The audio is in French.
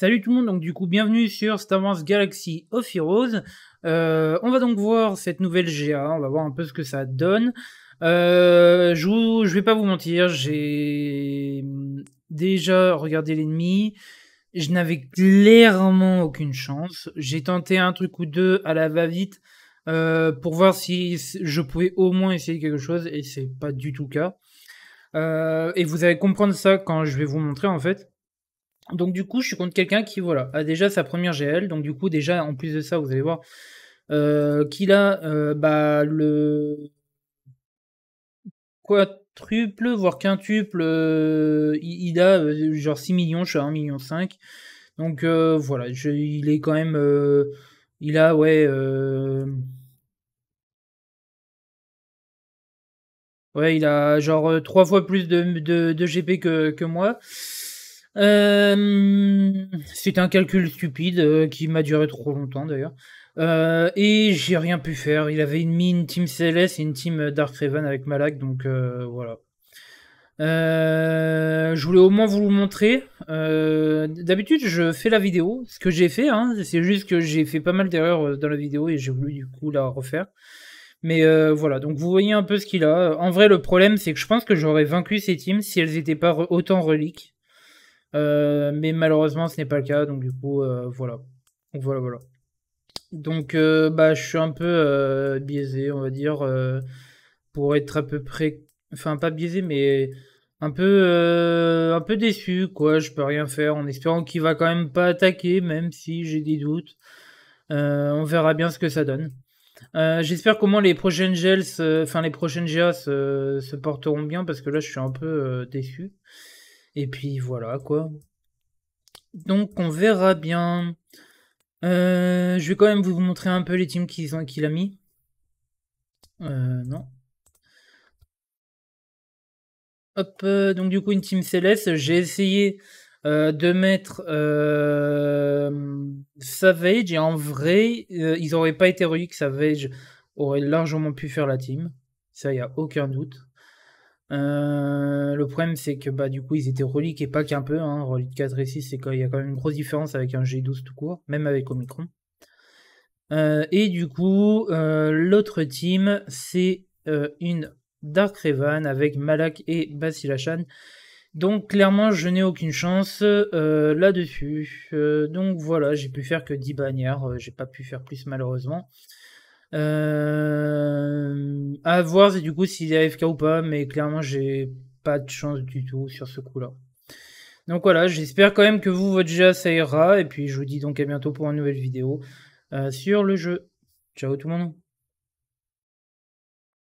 Salut tout le monde, donc du coup bienvenue sur Star Wars Galaxy of Heroes. Euh, on va donc voir cette nouvelle GA, on va voir un peu ce que ça donne. Euh, je, vais pas vous mentir, j'ai déjà regardé l'ennemi, je n'avais clairement aucune chance. J'ai tenté un truc ou deux à la va-vite euh, pour voir si je pouvais au moins essayer quelque chose et c'est pas du tout le cas. et vous allez comprendre ça quand je vais vous montrer en fait. Donc du coup, je suis contre quelqu'un qui voilà, a déjà sa première GL. Donc du coup, déjà, en plus de ça, vous allez voir euh, qu'il a euh, bah, le quadruple, voire quintuple. Euh, il a genre 6 millions, je suis à 1,5 million Donc voilà, il est quand même... il a, ouais... Ouais, il a genre 3 fois plus de, GP que, que moi. Euh, c'est un calcul stupide euh, qui m'a duré trop longtemps d'ailleurs. Euh, et j'ai rien pu faire. Il avait mis une team CLS et une team Dark Raven avec Malak, donc voilà. je voulais au moins vous le montrer. D'habitude, je fais la vidéo, ce que j'ai fait. Hein. C'est juste que j'ai fait pas mal d'erreurs dans la vidéo et j'ai voulu du coup la refaire. Mais voilà, donc vous voyez un peu ce qu'il a. En vrai, le problème, c'est que je pense que j'aurais vaincu ces teams si elles n'étaient pas autant reliques. Euh, mais malheureusement, ce n'est pas le cas. Donc, du coup, euh, voilà. Donc, voilà, voilà. Donc, euh, bah, je suis un peu biaisé, on va dire, pour être à peu près. Enfin, pas biaisé, mais un peu un peu déçu quoi je peux rien faire en espérant qu'il va quand même pas attaquer même si j'ai des doutes on verra bien ce que ça donne j'espère comment les prochaines gels enfin les prochaines GA se, porteront bien parce que là je suis un peu déçu et puis voilà quoi. Donc on verra bien. Euh, je vais quand même vous montrer un peu les teams qu'il a mis. Euh, non. Hop, euh, donc du coup une team céleste. J'ai essayé de mettre Savage et en vrai, ils n'auraient pas été reliés que Savage aurait largement pu faire la team. Ça, il n'y a aucun doute. Euh, le problème, c'est que bah, du coup, ils étaient reliques et pas qu'un peu. Hein. Relique 4 et 6, c'est qu'il y a quand même une grosse différence avec un G12 tout court, même avec Omicron. Euh, et du coup, euh, l'autre team, c'est une Dark Revan avec Malak et Basilachan. Donc clairement, je n'ai aucune chance là-dessus. donc voilà, j'ai pu faire que 10 bannières. j'ai pas pu faire plus malheureusement. À voir du coup s'il est AFK ou pas, mais clairement j'ai pas de chance du tout sur ce coup-là. Donc voilà, j'espère quand même que vous, votre jeu, ça ira. Et puis je vous dis donc à bientôt pour une nouvelle vidéo euh, sur le jeu. Ciao tout le monde